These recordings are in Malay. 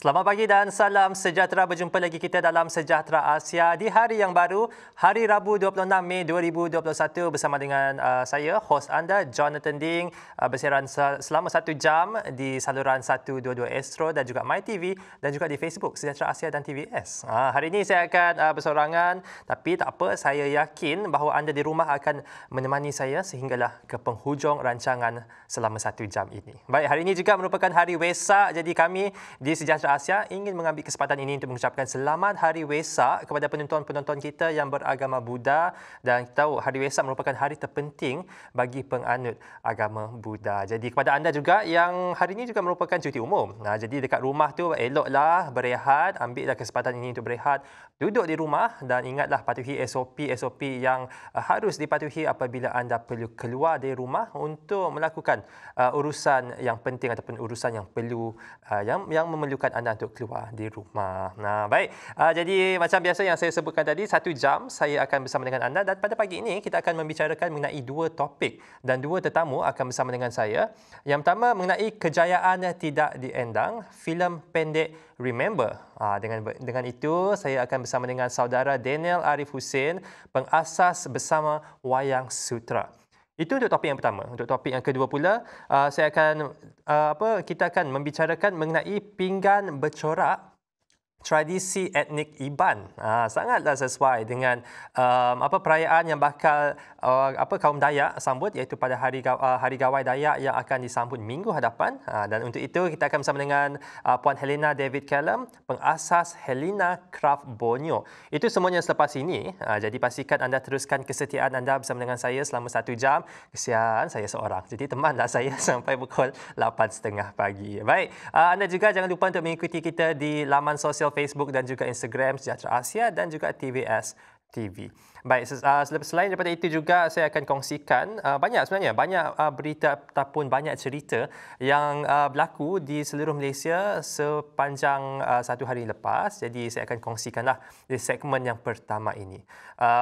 Selamat pagi dan salam sejahtera. Berjumpa lagi kita dalam Sejahtera Asia di hari yang baru, hari Rabu 26 Mei 2021 bersama dengan uh, saya, host anda Jonathan Ding uh, bersiaran selama satu jam di saluran 122 Astro dan juga MyTV dan juga di Facebook Sejahtera Asia dan TVS. Uh, hari ini saya akan uh, bersorangan tapi tak apa, saya yakin bahawa anda di rumah akan menemani saya sehinggalah ke penghujung rancangan selama satu jam ini. Baik, hari ini juga merupakan hari Wesak jadi kami di Sejahtera Asia ingin mengambil kesempatan ini untuk mengucapkan selamat Hari Wesak kepada penonton-penonton kita yang beragama Buddha dan kita tahu Hari Wesak merupakan hari terpenting bagi penganut agama Buddha. Jadi kepada anda juga yang hari ini juga merupakan cuti umum. Nah, jadi dekat rumah tu eloklah berehat, ambillah kesempatan ini untuk berehat, duduk di rumah dan ingatlah patuhi SOP-SOP yang eh, harus dipatuhi apabila anda perlu keluar dari rumah untuk melakukan uh, urusan yang penting ataupun urusan yang perlu uh, yang yang memerlukan anda untuk keluar di rumah. Nah, baik. Uh, jadi macam biasa yang saya sebutkan tadi satu jam saya akan bersama dengan anda dan pada pagi ini kita akan membicarakan mengenai dua topik dan dua tetamu akan bersama dengan saya. Yang pertama mengenai kejayaan tidak diendang, filem pendek Remember. Uh, dengan dengan itu saya akan bersama dengan saudara Daniel Arif Hussein, pengasas bersama Wayang Sutra. Itu untuk topik yang pertama. Untuk topik yang kedua pula, ah, saya akan ah, apa kita akan membicarakan mengenai pinggan bercorak tradisi etnik Iban. Ha, sangatlah sesuai dengan um, apa perayaan yang bakal uh, apa kaum Dayak sambut iaitu pada hari uh, hari gawai Dayak yang akan disambut minggu hadapan. Ha, dan untuk itu kita akan bersama dengan uh, Puan Helena David Kellam, pengasas Helena Craft Bonyo Itu semuanya selepas ini. Ha, jadi pastikan anda teruskan kesetiaan anda bersama dengan saya selama satu jam. Kesian saya seorang. Jadi temanlah saya sampai pukul 8.30 pagi. Baik, uh, anda juga jangan lupa untuk mengikuti kita di laman sosial Twitter, Facebook dan juga Instagram Sejahtera Asia dan juga TVS TV. Baik, ah, selain daripada itu juga saya akan kongsikan ah, banyak sebenarnya, banyak ah, berita ataupun banyak cerita yang berlaku di seluruh Malaysia sepanjang satu hari lepas. Jadi saya akan kongsikanlah di segmen yang pertama ini.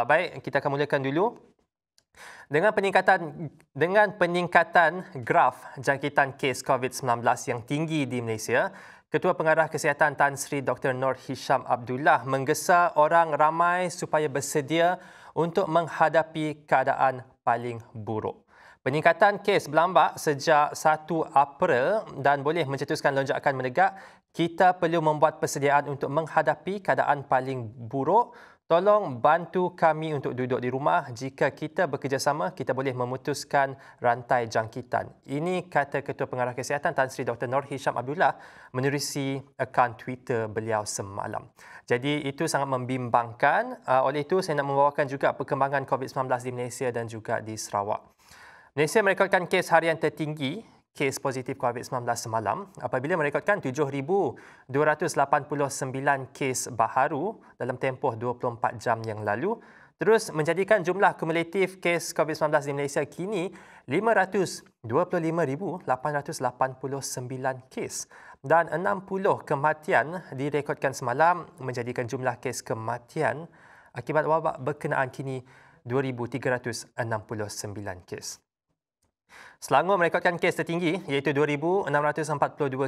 Baik, kita akan mulakan dulu dengan peningkatan dengan peningkatan graf jangkitan kes COVID-19 yang tinggi di Malaysia, Ketua Pengarah Kesihatan Tan Sri Dr. Nur Hisham Abdullah menggesa orang ramai supaya bersedia untuk menghadapi keadaan paling buruk. Peningkatan kes berlambat sejak 1 April dan boleh mencetuskan lonjakan menegak, kita perlu membuat persediaan untuk menghadapi keadaan paling buruk Tolong bantu kami untuk duduk di rumah. Jika kita bekerjasama, kita boleh memutuskan rantai jangkitan. Ini kata Ketua Pengarah Kesihatan Tan Sri Dr. Nur Hisham Abdullah menerusi akaun Twitter beliau semalam. Jadi itu sangat membimbangkan. Ah, oleh itu, saya nak membawakan juga perkembangan COVID-19 di Malaysia dan juga di Sarawak. Malaysia merekodkan kes harian tertinggi kes positif COVID-19 semalam apabila merekodkan 7,289 kes baharu dalam tempoh 24 jam yang lalu terus menjadikan jumlah kumulatif kes COVID-19 di Malaysia kini 525,889 kes dan 60 kematian direkodkan semalam menjadikan jumlah kes kematian akibat wabak berkenaan kini 2,369 kes. Selangor merekodkan kes tertinggi iaitu 2,642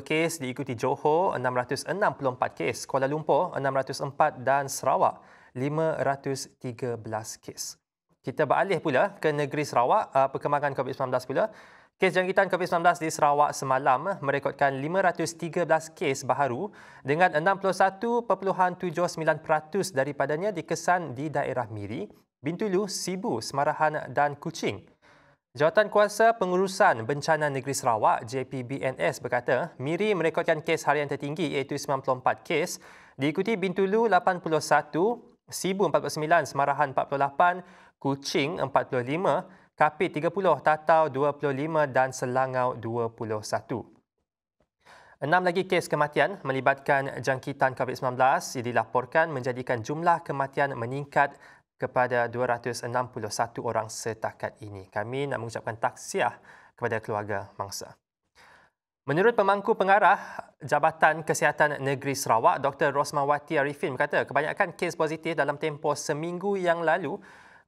kes diikuti Johor 664 kes, Kuala Lumpur 604 dan Sarawak 513 kes. Kita beralih pula ke negeri Sarawak, uh, perkembangan COVID-19 pula. Kes jangkitan COVID-19 di Sarawak semalam merekodkan 513 kes baharu dengan 61.79% daripadanya dikesan di daerah Miri, Bintulu, Sibu, Semarahan dan Kuching. Jawatan Kuasa Pengurusan Bencana Negeri Sarawak JPBNS berkata Miri merekodkan kes harian tertinggi iaitu 94 kes diikuti Bintulu 81, Sibu 49, Semarahan 48, Kuching 45, Kapit 30, Tatau 25 dan Selangau 21. Enam lagi kes kematian melibatkan jangkitan COVID-19 dilaporkan menjadikan jumlah kematian meningkat kepada 261 orang setakat ini. Kami nak mengucapkan taksiah kepada keluarga mangsa. Menurut pemangku pengarah Jabatan Kesihatan Negeri Sarawak, Dr. Rosmawati Arifin berkata kebanyakan kes positif dalam tempoh seminggu yang lalu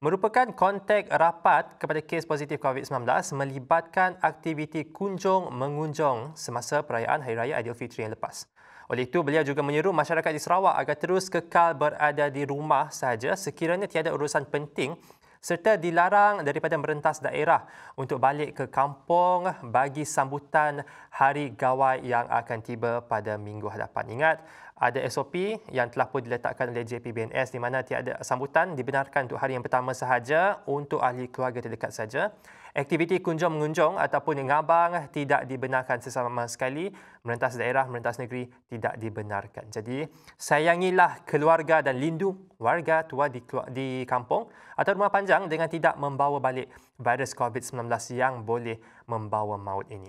merupakan kontak rapat kepada kes positif COVID-19 melibatkan aktiviti kunjung-mengunjung semasa perayaan Hari Raya Aidilfitri yang lepas. Oleh itu, beliau juga menyeru masyarakat di Sarawak agar terus kekal berada di rumah sahaja sekiranya tiada urusan penting serta dilarang daripada merentas daerah untuk balik ke kampung bagi sambutan hari gawai yang akan tiba pada minggu hadapan. Ingat, ada SOP yang telah pun diletakkan oleh JPBNS di mana tiada sambutan dibenarkan untuk hari yang pertama sahaja untuk ahli keluarga terdekat saja. Aktiviti kunjung-mengunjung ataupun ngabang tidak dibenarkan sesama sekali. Merentas daerah, merentas negeri tidak dibenarkan. Jadi, sayangilah keluarga dan lindung warga tua di, di kampung atau rumah panjang dengan tidak membawa balik virus COVID-19 yang boleh membawa maut ini.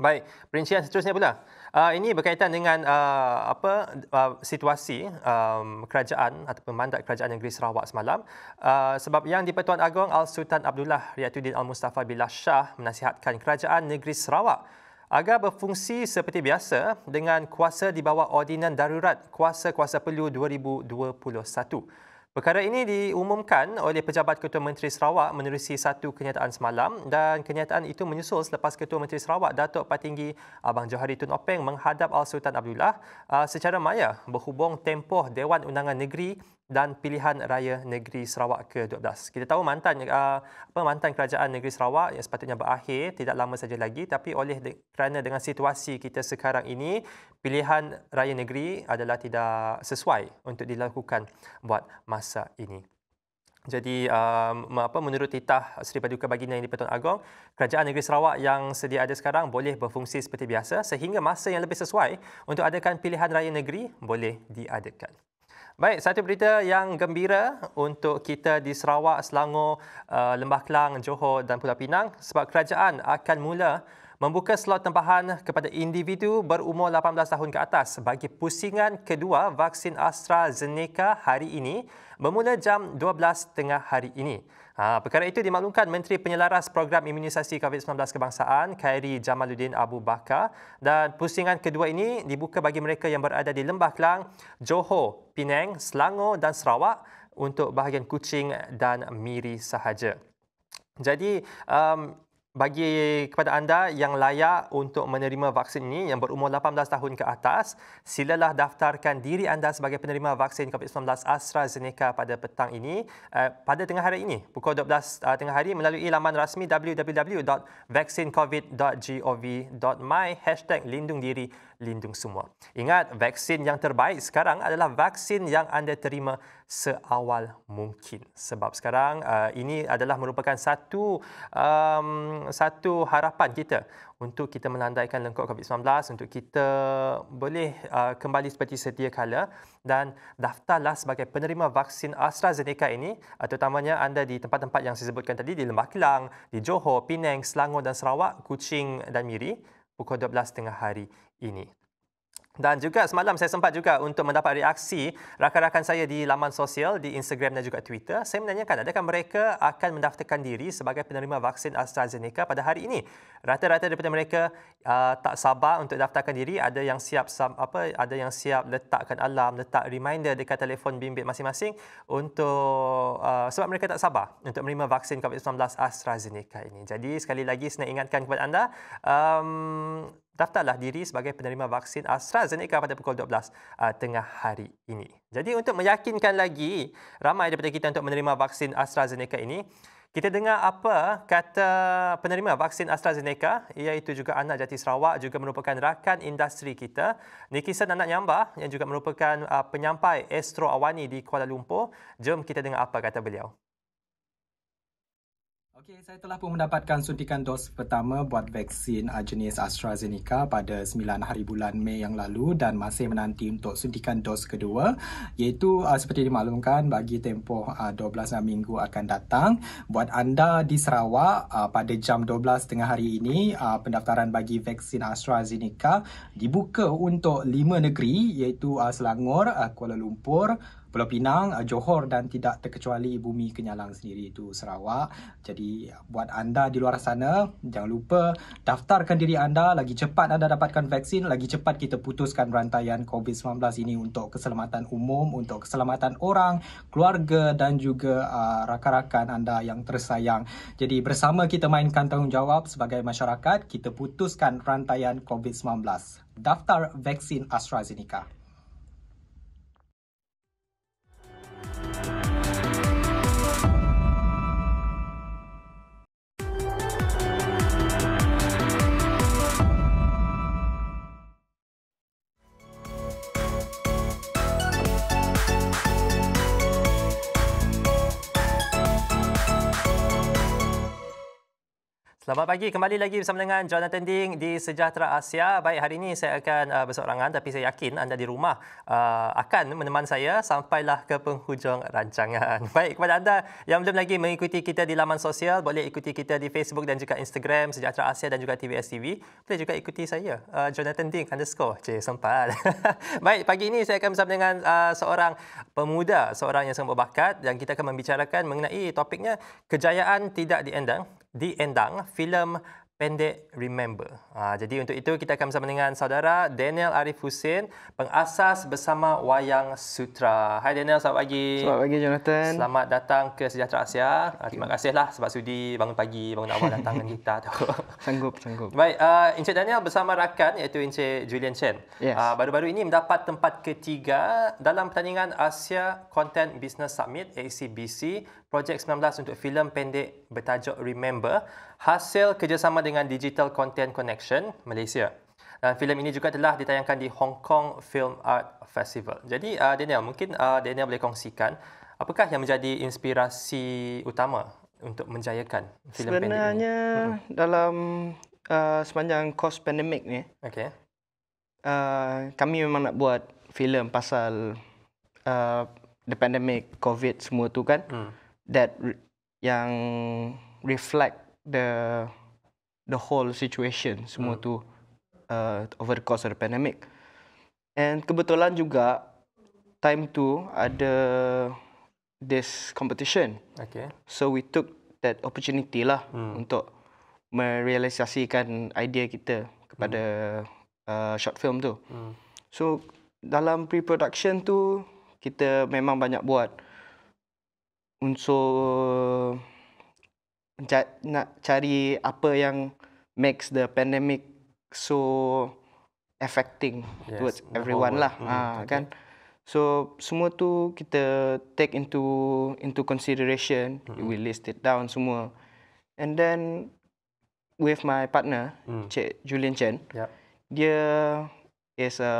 Baik, perincian seterusnya pula. Uh, ini berkaitan dengan uh, apa uh, situasi um, kerajaan atau mandat kerajaan negeri Sarawak semalam. Uh, sebab yang di-Pertuan Agong Al-Sultan Abdullah Riatuddin Al-Mustafa Billah Shah menasihatkan kerajaan negeri Sarawak agar berfungsi seperti biasa dengan kuasa di bawah Ordinan Darurat Kuasa-Kuasa Perlu 2021. Perkara ini diumumkan oleh Pejabat Ketua Menteri Sarawak menerusi satu kenyataan semalam dan kenyataan itu menyusul selepas Ketua Menteri Sarawak Datuk Patinggi Abang Johari Tun Openg menghadap Al Sultan Abdullah secara maya berhubung tempoh Dewan Undangan Negeri dan pilihan raya negeri Sarawak ke-12. Kita tahu mantan apa mantan kerajaan negeri Sarawak yang sepatutnya berakhir tidak lama saja lagi tapi oleh kerana dengan situasi kita sekarang ini pilihan raya negeri adalah tidak sesuai untuk dilakukan buat masa masa ini. Jadi um, apa menurut titah Seri Paduka Baginda yang Dipertuan Agong, Kerajaan Negeri Sarawak yang sedia ada sekarang boleh berfungsi seperti biasa sehingga masa yang lebih sesuai untuk adakan pilihan raya negeri boleh diadakan. Baik, satu berita yang gembira untuk kita di Sarawak, Selangor, uh, Lembah Kelang, Johor dan Pulau Pinang sebab kerajaan akan mula membuka slot tempahan kepada individu berumur 18 tahun ke atas bagi pusingan kedua vaksin AstraZeneca hari ini bermula jam 12 tengah hari ini. Ha, perkara itu dimaklumkan Menteri Penyelaras Program Imunisasi COVID-19 Kebangsaan Khairi Jamaluddin Abu Bakar dan pusingan kedua ini dibuka bagi mereka yang berada di Lembah Kelang, Johor, Penang, Selangor dan Sarawak untuk bahagian Kuching dan Miri sahaja. Jadi um, bagi kepada anda yang layak untuk menerima vaksin ini yang berumur 18 tahun ke atas, silalah daftarkan diri anda sebagai penerima vaksin COVID-19 AstraZeneca pada petang ini, eh, pada tengah hari ini, pukul 12 eh, tengah hari melalui laman rasmi www.vaccinecovid.gov.my hashtag lindung diri, lindung semua. Ingat, vaksin yang terbaik sekarang adalah vaksin yang anda terima seawal mungkin sebab sekarang uh, ini adalah merupakan satu um, satu harapan kita untuk kita melandaikan lengkok COVID-19 untuk kita boleh uh, kembali seperti sedia kala dan daftarlah sebagai penerima vaksin AstraZeneca ini uh, terutamanya anda di tempat-tempat yang saya sebutkan tadi di Lembah Kelang, di Johor, Penang, Selangor dan Sarawak, Kuching dan Miri pukul 12 tengah hari ini dan juga semalam saya sempat juga untuk mendapat reaksi rakan-rakan saya di laman sosial di Instagram dan juga Twitter. Saya menanyakan adakah mereka akan mendaftarkan diri sebagai penerima vaksin AstraZeneca pada hari ini? Rata-rata daripada mereka uh, tak sabar untuk daftarkan diri, ada yang siap apa ada yang siap letakkan alarm, letak reminder dekat telefon bimbit masing-masing untuk uh, sebab mereka tak sabar untuk menerima vaksin COVID-19 AstraZeneca ini. Jadi sekali lagi saya ingatkan kepada anda um, daftarlah diri sebagai penerima vaksin AstraZeneca pada pukul 12 uh, tengah hari ini. Jadi untuk meyakinkan lagi ramai daripada kita untuk menerima vaksin AstraZeneca ini, kita dengar apa kata penerima vaksin AstraZeneca iaitu juga anak jati Sarawak juga merupakan rakan industri kita Nikisan anak Nyamba yang juga merupakan uh, penyampai Astro Awani di Kuala Lumpur. Jom kita dengar apa kata beliau. Okey, saya telah pun mendapatkan suntikan dos pertama buat vaksin ah, jenis AstraZeneca pada 9 hari bulan Mei yang lalu dan masih menanti untuk suntikan dos kedua iaitu uh, seperti dimaklumkan bagi tempoh uh, ah, 12 minggu akan datang. Buat anda di Sarawak uh, pada jam 12 tengah hari ini uh, pendaftaran bagi vaksin AstraZeneca dibuka untuk 5 negeri iaitu uh, Selangor, uh, Kuala Lumpur, Pulau Pinang, eh, Johor dan tidak terkecuali bumi Kenyalang sendiri itu Sarawak. Jadi buat anda di luar sana, jangan lupa daftarkan diri anda. Lagi cepat anda dapatkan vaksin, lagi cepat kita putuskan rantaian COVID-19 ini untuk keselamatan umum, untuk keselamatan orang, keluarga dan juga uh, rakan-rakan anda yang tersayang. Jadi bersama kita mainkan tanggungjawab sebagai masyarakat, kita putuskan rantaian COVID-19. Daftar vaksin AstraZeneca. Selamat pagi. Kembali lagi bersama dengan Jonathan Ding di Sejahtera Asia. Baik, hari ini saya akan uh, berseorangan tapi saya yakin anda di rumah uh, akan meneman saya sampailah ke penghujung rancangan. Baik, kepada anda yang belum lagi mengikuti kita di laman sosial, boleh ikuti kita di Facebook dan juga Instagram Sejahtera Asia dan juga TVS TV. Boleh juga ikuti saya, uh, Jonathan Ding underscore. Cik, sempat. Baik, pagi ini saya akan bersama dengan uh, seorang pemuda, seorang yang sangat berbakat dan kita akan membicarakan mengenai topiknya kejayaan tidak diendang diendang filem pendek remember. Ha, jadi untuk itu kita akan bersama dengan saudara Daniel Arif Hussein, pengasas bersama Wayang Sutra. Hai Daniel, selamat pagi. Selamat pagi Jonathan. Selamat datang ke Sejahtera Asia. Ah, okay. Terima kasihlah sebab sudi bangun pagi, bangun awal datang dengan kita. Tu. Sanggup, sanggup. Baik, uh, Encik Daniel bersama rakan iaitu Encik Julian Chen. Yes. Uh, baru-baru ini mendapat tempat ketiga dalam pertandingan Asia Content Business Summit ACBC Projek 19 untuk filem pendek bertajuk Remember hasil kerjasama dengan Digital Content Connection Malaysia. Dan filem ini juga telah ditayangkan di Hong Kong Film Art Festival. Jadi uh, Daniel, mungkin uh, Daniel boleh kongsikan apakah yang menjadi inspirasi utama untuk menjayakan filem pendek ini? Sebenarnya dalam uh, sepanjang kos pandemik ni, okay. uh, kami memang nak buat filem pasal uh, the pandemic COVID semua tu kan, hmm. that yang reflect the the whole situation semua hmm. tu uh, over the course of the pandemic. And kebetulan juga time tu ada this competition. Okay. So we took that opportunity lah hmm. untuk merealisasikan idea kita kepada hmm. uh, short film tu. Hmm. So dalam pre-production tu kita memang banyak buat unsur nak cari apa yang makes the pandemic so affecting yes, towards everyone lah mm, ah, okay. kan so semua tu kita take into into consideration mm. we list it down semua and then with my partner mm. Cik Julian Chen yep. dia is a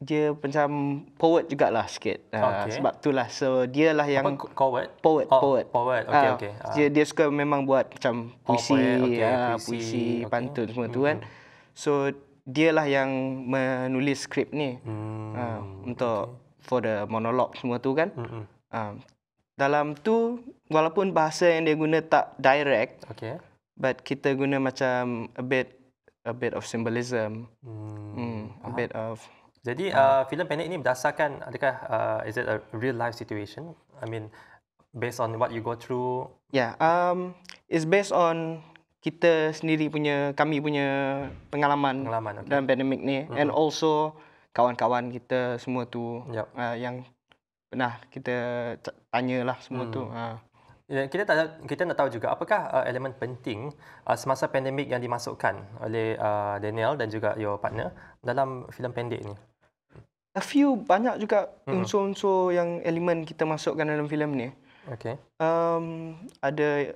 dia macam poet jugalah sikit. Ah, okay. Uh, sebab itulah. So, dia lah yang... Poet? Poet. Oh, poet. poet. Okay, uh, okay. Uh. Ah. Dia, dia suka memang buat macam oh, puisi, okay, uh, ah, puisi, okay. pantun okay. semua tu hmm, kan. Hmm. So, dia lah yang menulis skrip ni. Hmm. Uh, untuk okay. for the monolog semua tu kan. Uh, dalam tu, walaupun bahasa yang dia guna tak direct. Okay. But kita guna macam a bit a bit of symbolism. Hmm. Mm, a bit of... Jadi hmm. uh, filem pendek ini berdasarkan adakah uh, is it a real life situation? I mean based on what you go through. Yeah, um is based on kita sendiri punya kami punya pengalaman, pengalaman okay. dalam pandemik ni mm-hmm. and also kawan-kawan kita semua tu yep. uh, yang pernah kita tanyalah semua hmm. tu. Ah. Ha. Ya, kita tak kita nak tahu juga apakah uh, elemen penting uh, semasa pandemik yang dimasukkan oleh uh, Daniel dan juga your partner dalam filem pendek ni a few banyak juga mm unsur-unsur yang elemen kita masukkan dalam filem ni. Okay. Um, ada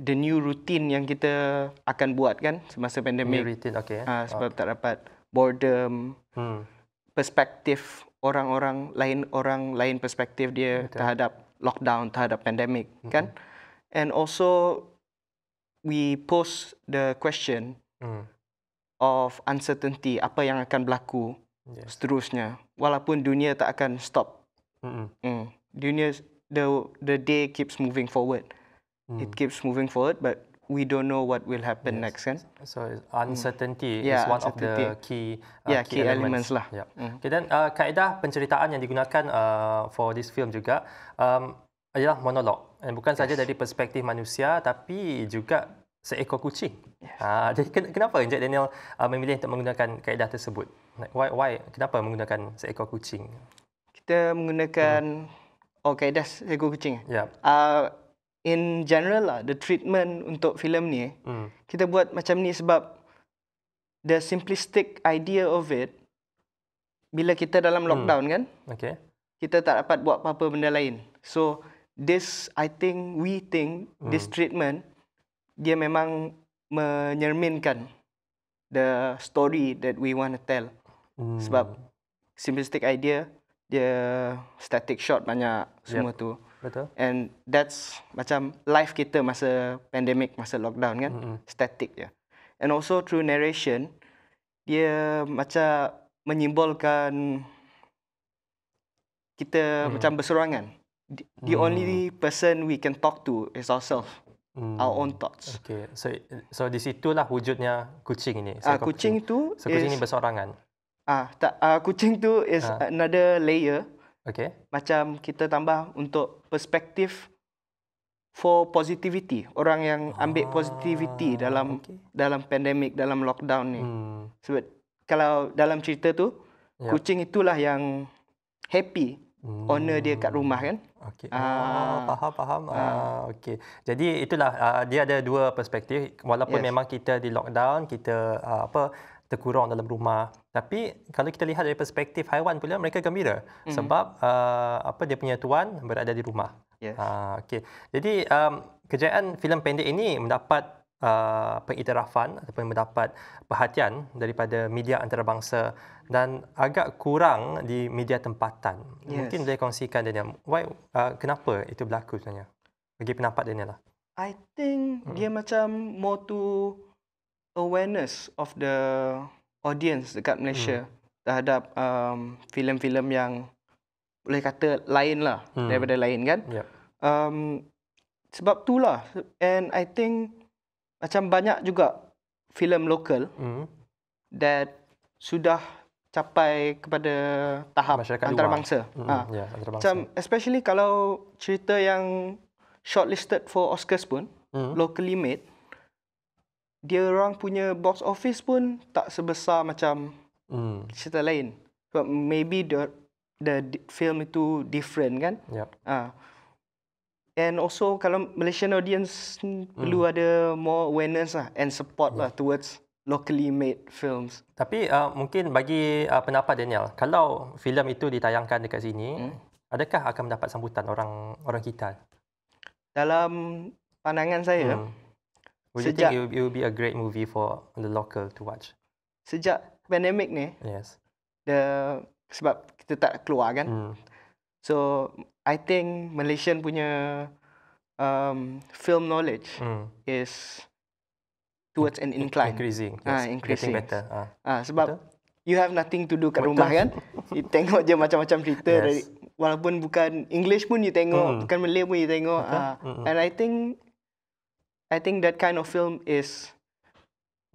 the new routine yang kita akan buat kan semasa pandemik. New routine, okay. Uh, sebab okay. tak dapat boredom, hmm. perspektif orang-orang lain orang lain perspektif dia Betul. terhadap lockdown terhadap pandemik hmm kan. And also we post the question mm. of uncertainty apa yang akan berlaku yeah. seterusnya walaupun dunia tak akan stop mm. Mm. dunia the the day keeps moving forward mm. it keeps moving forward but we don't know what will happen yes. next kan so mm. uncertainty mm. is yeah, one uncertainty. of the key uh, yeah, key, key elements. elements lah yeah mm. okay then uh, kaedah penceritaan yang digunakan uh, for this film juga um, ialah monolog dan bukan yes. saja dari perspektif manusia tapi juga seekor kucing. Yes. Ha, ah, jadi kenapa Encik Daniel uh, memilih untuk menggunakan kaedah tersebut? why why kenapa menggunakan seekor kucing? Kita menggunakan hmm. okey oh, dah seekor kucing. Yeah. Ya. Uh, in general lah the treatment untuk filem ni hmm. kita buat macam ni sebab the simplistic idea of it bila kita dalam hmm. lockdown hmm. kan okay. kita tak dapat buat apa-apa benda lain so this i think we think hmm. this treatment dia memang menyerminkan the story that we want to tell Hmm. Sebab simplistic idea dia static shot banyak semua tu. Betul. And that's macam life kita masa pandemic masa lockdown kan mm-hmm. static ya. And also through narration dia macam menyimbolkan kita mm. macam berserangan. The, the mm. only person we can talk to is ourselves. Mm. Our own thoughts. Okay. So so di situlah wujudnya kucing ini. Ah so, uh, kucing, kucing tu so, kucing is, ini bersorangan. Ah, tak uh, kucing tu is ah. another layer. Okay. Macam kita tambah untuk perspektif for positivity. Orang yang ambil ah, positivity dalam okay. dalam pandemik, dalam lockdown ni. Hmm. Sebab kalau dalam cerita tu yeah. kucing itulah yang happy hmm. owner dia kat rumah kan. Okay. Ah, ah, faham faham. Ah, ah okey. Jadi itulah ah, dia ada dua perspektif walaupun yes. memang kita di lockdown, kita ah, apa terkurung dalam rumah. Tapi kalau kita lihat dari perspektif haiwan pula mereka gembira mm-hmm. sebab uh, apa dia punya tuan berada di rumah. Yes. Uh, ah, okay. Jadi um, kejayaan filem pendek ini mendapat uh, pengiktirafan ataupun mendapat perhatian daripada media antarabangsa dan agak kurang di media tempatan. Yes. Mungkin boleh kongsikan Daniel. Why uh, kenapa itu berlaku sebenarnya? Bagi pendapat Daniel lah. I think hmm. dia macam more to awareness of the audience dekat Malaysia hmm. terhadap um, filem-filem yang boleh kata lain lah hmm. daripada lain kan. Yeah. Um, sebab tu lah. And I think macam banyak juga filem lokal hmm. that sudah capai kepada tahap Masyarakat antarabangsa. Hmm. Ha. Yeah, antarabangsa. Macam especially kalau cerita yang shortlisted for Oscars pun, hmm. locally made, dia orang punya box office pun tak sebesar macam mm. cerita lain. But maybe the the film itu different kan? Yep. Ah. And also kalau Malaysian audience mm. perlu ada more awareness lah and support yeah. lah towards locally made films. Tapi uh, mungkin bagi uh, pendapat Daniel, kalau filem itu ditayangkan dekat sini, mm. adakah akan mendapat sambutan orang orang kita? Dalam pandangan saya, mm. Would sejak, you think it will be a great movie for the local to watch? Sejak pandemik ni. Yes. The sebab kita tak keluar kan. Mm. So I think Malaysian punya um, film knowledge mm. is towards an incline. Increasing. Ah, yes. Ah, increasing. Getting better. Ah, ah sebab Betul? you have nothing to do kat Betul. rumah kan. you tengok je macam-macam cerita yes. dari walaupun bukan English pun you tengok, mm. bukan Malay pun you tengok. Ah, hmm. and I think I think that kind of film is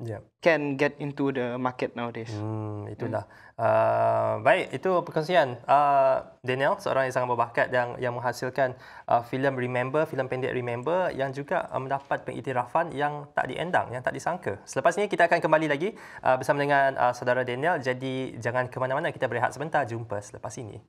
yeah. can get into the market nowadays. Hmm, itulah. Hmm. Uh, baik, itu perkongsian uh, Daniel, seorang yang sangat berbakat yang yang menghasilkan uh, filem Remember, filem pendek Remember yang juga uh, mendapat pengiktirafan yang tak diendang, yang tak disangka. Selepas ini kita akan kembali lagi uh, bersama dengan uh, saudara Daniel. Jadi jangan ke mana-mana, kita berehat sebentar. Jumpa selepas ini.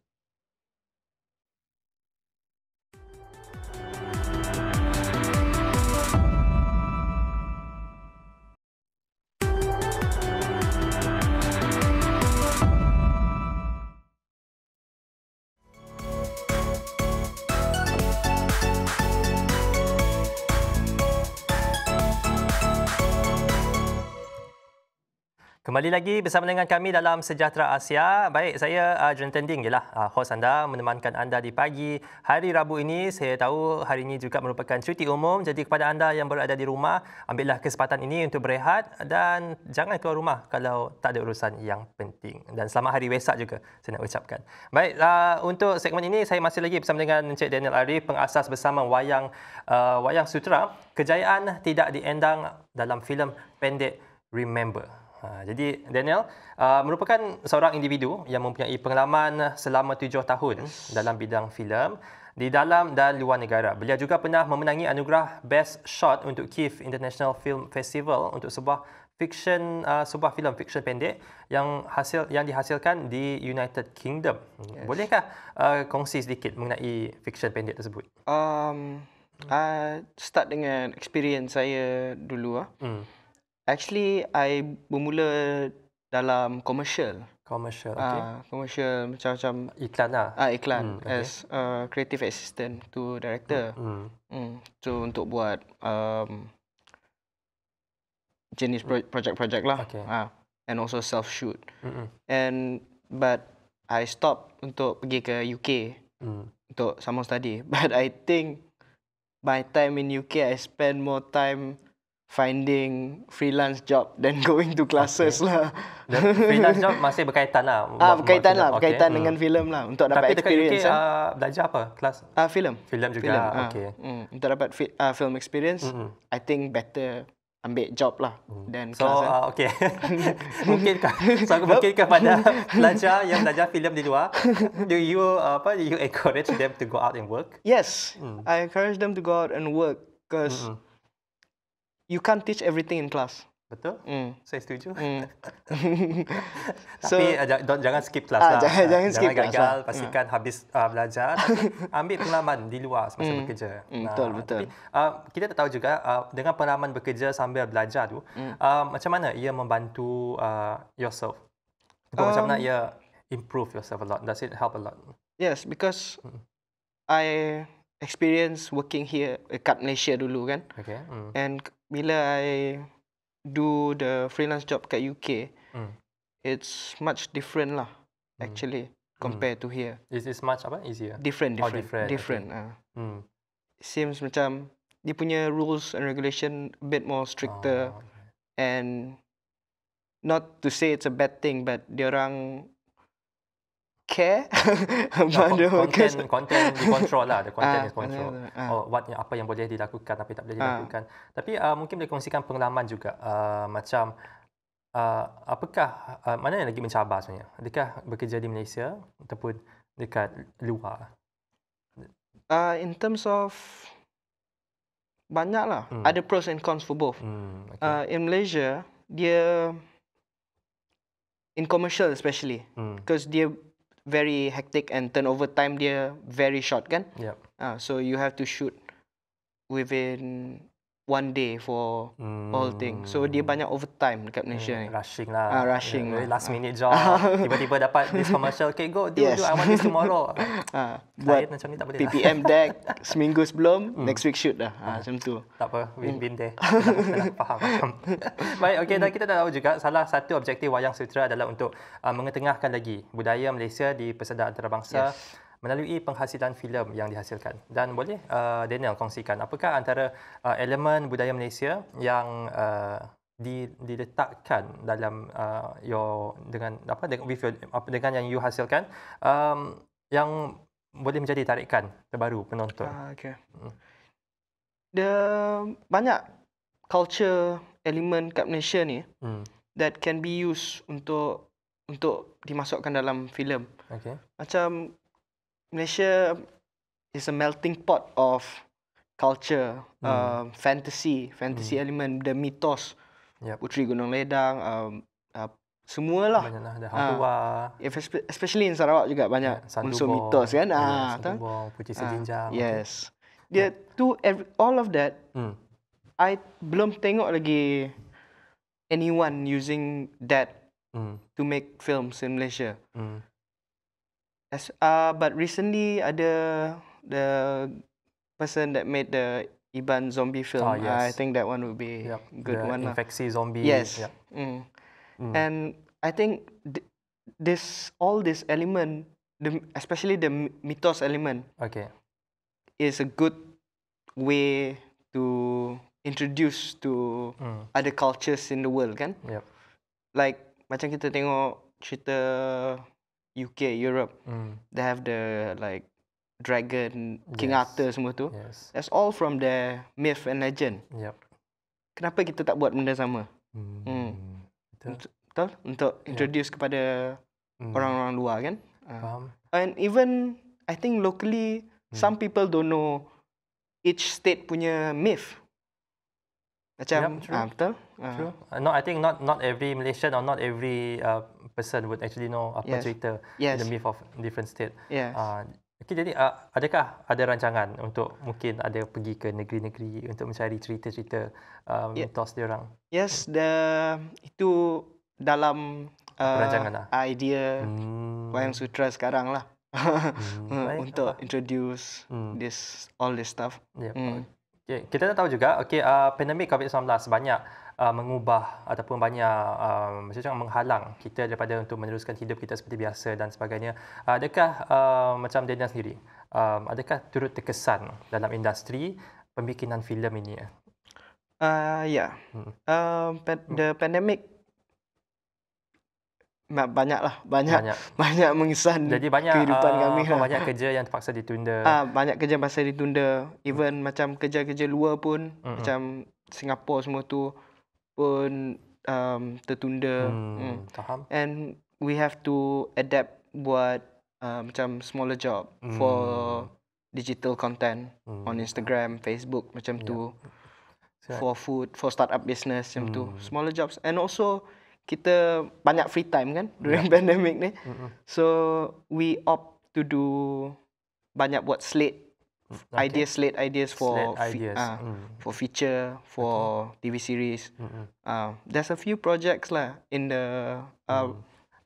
Kembali lagi bersama dengan kami dalam Sejahtera Asia. Baik, saya uh, Jonathan Ding jelah uh, host anda menemankan anda di pagi hari Rabu ini. Saya tahu hari ini juga merupakan cuti umum. Jadi kepada anda yang berada di rumah, ambillah kesempatan ini untuk berehat dan jangan keluar rumah kalau tak ada urusan yang penting. Dan selamat hari Wesak juga saya nak ucapkan. Baik, uh, untuk segmen ini saya masih lagi bersama dengan Encik Daniel Arif, pengasas bersama wayang uh, wayang sutra. Kejayaan tidak diendang dalam filem pendek Remember. Ha, jadi Daniel uh, merupakan seorang individu yang mempunyai pengalaman selama tujuh tahun dalam bidang filem di dalam dan luar negara. Beliau juga pernah memenangi anugerah Best Shot untuk Kiev International Film Festival untuk sebuah fiction uh, sebuah filem fiction pendek yang hasil yang dihasilkan di United Kingdom. Yes. Bolehkah uh, kongsi sedikit mengenai fiction pendek tersebut? Um, uh, start dengan experience saya dulu Uh. Hmm. Actually, I bermula dalam commercial. Commercial, ah, okay. Uh, commercial macam-macam. Iklan lah. Ah, uh, iklan. Mm, okay. As a creative assistant to director. Mm. Mm. So, untuk buat um, jenis project-project lah. Okay. Uh, ah, and also self-shoot. Mm-mm. Hmm. And, but I stop untuk pergi ke UK mm. untuk sama study. But I think my time in UK, I spend more time finding freelance job then going to classes okay. lah. freelance job masih berkaitan lah. Ah berkaitan lah, berkaitan okay. dengan hmm. film lah untuk dapat experience. Tapi dekat UK lah. uh, belajar apa? Kelas? Ah film. Film juga. Film. Ah. Okay. Hmm. Untuk dapat fi- uh, film experience, mm-hmm. I think better ambil job lah dan hmm. so uh, okay mungkin so aku mungkin kepada pelajar yang belajar filem di luar do you uh, apa you encourage them to go out and work yes hmm. I encourage them to go out and work because hmm, hmm you can't teach everything in class. Betul. Mm. Saya setuju. Mm. so, Tapi eh, don't, jangan skip kelas ah, lah. Jangan, jangan skip kelas. Jangan gagal. Lah. Pastikan mm. habis uh, belajar. Ambil pengalaman di luar semasa mm. bekerja. Mm, betul, nah, betul. Tapi, uh, kita tak tahu juga uh, dengan pengalaman bekerja sambil belajar tu, mm. uh, macam mana ia membantu uh, yourself? Um, macam mana um, ia improve yourself a lot? Does it help a lot? Yes, because mm. I experience working here eh, kat Malaysia dulu kan. Okay. Mm. And bila I do the freelance job kat UK, mm. it's much different lah mm. actually hmm. compared mm. to here. Is it much apa? Easier? Different, different, oh, different. different okay. uh. mm. Seems macam dia punya rules and regulation a bit more stricter oh, okay. and not to say it's a bad thing but dia orang care about the workers. Content, content control lah. The ah, content uh, is control. Uh, uh. What, apa yang boleh dilakukan, tapi tak boleh ah. dilakukan. Uh. Tapi uh, mungkin boleh kongsikan pengalaman juga. Uh, macam, uh, apakah, uh, mana yang lagi mencabar sebenarnya? Adakah bekerja di Malaysia ataupun dekat luar? Uh, in terms of, banyak lah. Hmm. Ada pros and cons for both. Hmm, okay. uh, in Malaysia, dia, in commercial especially, because hmm. dia, very hectic and turnover time dia very short kan. Yeah. Uh, so you have to shoot within one day for hmm. all things. So dia banyak overtime dekat Malaysia hmm. ni. Eh, rushing lah. Ah, rushing yeah, eh, Last minute job. Ah. Tiba-tiba dapat this commercial. Okay, go. Do, yes. do, I want this tomorrow. ah, buat macam ni tak boleh PPM lah. deck seminggu sebelum, hmm. next week shoot dah. Ah, ah, macam tu. Tak apa, win hmm. been there. faham. faham. Baik, okay. Dan kita dah tahu juga salah satu objektif Wayang Sutra adalah untuk uh, mengetengahkan lagi budaya Malaysia di peserta antarabangsa. Yes melalui penghasilan filem yang dihasilkan. Dan boleh uh, Daniel kongsikan apakah antara uh, elemen budaya Malaysia yang uh, di, diletakkan dalam uh, your dengan apa dengan with your, apa dengan yang you hasilkan um, yang boleh menjadi tarikan terbaru penonton. Ah, okay. Hmm. The banyak culture elemen kat Malaysia ni hmm. that can be used untuk untuk dimasukkan dalam filem. Okay. Macam Malaysia is a melting pot of culture, mm. uh, fantasy, fantasy mm. element, the mitos, yep. Putri Gunung Ledang, um, uh, semua lah. Banyak lah. Uh, especially in Sarawak juga banyak yeah, unsur mitos kan. Yeah, ah, Sandubong, Puji ah, Sejinjang. Uh, yes. Dia yeah. tu, all of that, mm. I belum tengok lagi anyone using that mm. to make films in Malaysia. Mm. Yes. Uh, but recently ada the person that made the Iban zombie film. Ah, yes. I think that one would be yep. good the one. Lah. Infeksi zombie. Yes. Yeah. Mm. Mm. And I think th- this all this element, the, especially the mythos element, okay. is a good way to introduce to mm. other cultures in the world, kan? Yep. Like macam kita tengok cerita UK, Europe, mm. they have the like dragon, King yes. Arthur semua tu. Yes. That's all from the myth and legend. Yep. Kenapa kita tak buat benda sama? Mm. Mm. Untuk, betul? Untuk introduce kepada mm. orang-orang luar kan? Ah. Faham. And even, I think locally, mm. some people don't know each state punya myth. Macam yep, ah, true. Uh, betul. Ah. True. Uh, no, I think not not every Malaysian or not every uh, person would actually know apa yes. cerita yes. the myth of different state. Yes. Uh, okay, jadi uh, adakah ada rancangan untuk mungkin ada pergi ke negeri-negeri untuk mencari cerita-cerita uh, mitos yeah. orang? Yes, the itu dalam uh, lah. idea hmm. Wayang Sutra sekarang lah hmm. untuk introduce hmm. this all this stuff. Yep. Hmm. Okay. Kita tak tahu juga, okay, uh, pandemik COVID-19 banyak uh, mengubah ataupun banyak um, uh, macam menghalang kita daripada untuk meneruskan hidup kita seperti biasa dan sebagainya. Uh, adakah uh, macam Daniel sendiri, um, adakah turut terkesan dalam industri pembikinan filem ini? Uh, ya, yeah. hmm. uh, um, pa- hmm. the pandemic banyak lah banyak banyak, banyak mengesan jadi banyak kehidupan uh, kami lah. banyak kerja yang terpaksa ditunda ah uh, banyak kerja yang terpaksa ditunda even mm. macam kerja-kerja luar pun mm-hmm. macam Singapura semua tu pun um, tertunda mm, mm. faham and we have to adapt buat uh, macam smaller job mm. for digital content mm. on Instagram Facebook macam yeah. tu for food for startup business macam mm. tu hmm. smaller jobs and also kita banyak free time kan ya. during yeah. pandemic ni. Mm-hmm. So we opt to do banyak buat slate mm, okay. ideas slate ideas for slate fi- Uh, ah, mm. for feature for okay. TV series. Mm-hmm. Uh, there's a few projects lah in the uh, mm.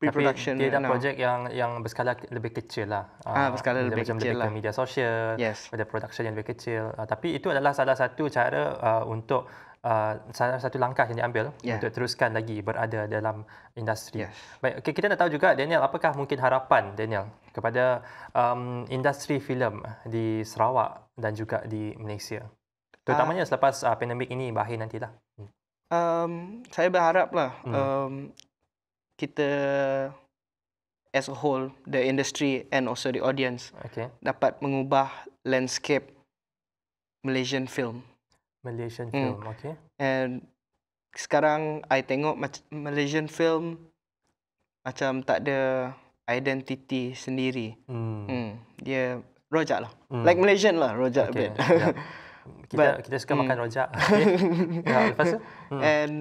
pre-production. Tapi lah ada projek yang yang berskala lebih kecil lah. Ah uh, berskala lebih macam kecil lah. media sosial, yes. ada production yang lebih kecil. Uh, tapi itu adalah salah satu cara uh, untuk uh, satu langkah yang diambil yeah. untuk teruskan lagi berada dalam industri. Yes. Baik, okay, kita nak tahu juga Daniel, apakah mungkin harapan Daniel kepada um, industri filem di Sarawak dan juga di Malaysia? Terutamanya uh, selepas uh, pandemik ini berakhir nantilah. Hmm. Um, saya berharaplah hmm. um, kita as a whole, the industry and also the audience okay. dapat mengubah landscape Malaysian film. Malaysian hmm. film, mm. okay. And sekarang I tengok macam Malaysian film macam tak ada identiti sendiri. Mm. Mm. Dia rojak lah. Mm. Like Malaysian lah, rojak okay. a bit. Yeah. Kita, But, kita suka mm. makan hmm. rojak. Okay. yeah, lepas tu. Mm. And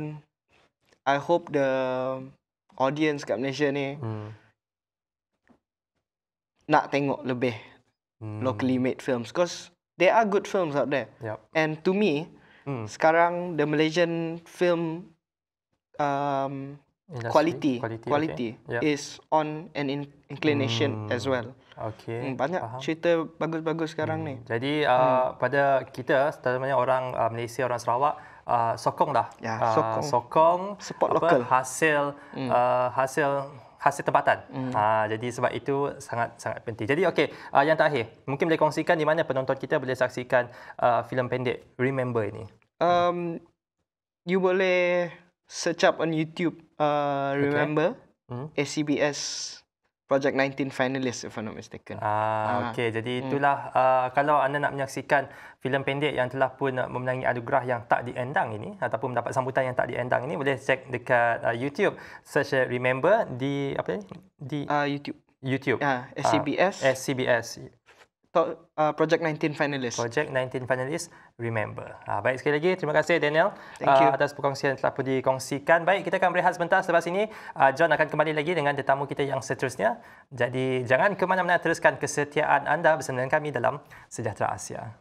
I hope the audience kat Malaysia ni mm. nak tengok lebih mm. locally made films. Because there are good films out there. Yep. And to me, mm. sekarang the Malaysian film um, quality quality, quality okay. yep. is on an inclination mm. as well. Okay. Hmm, banyak Faham. cerita bagus-bagus sekarang hmm. ni. Jadi hmm. uh, hmm. pada kita terutamanya orang uh, Malaysia orang Sarawak uh, sokonglah. Ya, uh, sokong. Uh, sokong support apa, local. Hasil hmm. uh, hasil khas tempatan. Mm. Uh, jadi sebab itu sangat sangat penting. Jadi okey, uh, yang terakhir, mungkin boleh kongsikan di mana penonton kita boleh saksikan uh, filem pendek Remember ini. Um you boleh search up on YouTube uh, Remember okay. mm. SCBS Project 19 finalist if I'm not mistaken. Ah, hmm. ah. okay. Jadi itulah hmm. uh, kalau anda nak menyaksikan filem pendek yang telah pun ah, memenangi anugerah yang tak diendang ini ataupun mendapat sambutan yang tak diendang ini boleh cek dekat uh, YouTube search uh, remember di apa ni? Di uh, YouTube. YouTube. Ah, SCBS. Uh, SCBS top, uh, project 19 finalist. Project 19 finalist, remember. Uh, baik sekali lagi, terima kasih Daniel Thank ah, you. atas perkongsian yang telah pun dikongsikan. Baik, kita akan berehat sebentar selepas ini. Uh, John akan kembali lagi dengan tetamu kita yang seterusnya. Jadi jangan ke mana-mana teruskan kesetiaan anda bersama dengan kami dalam Sejahtera Asia.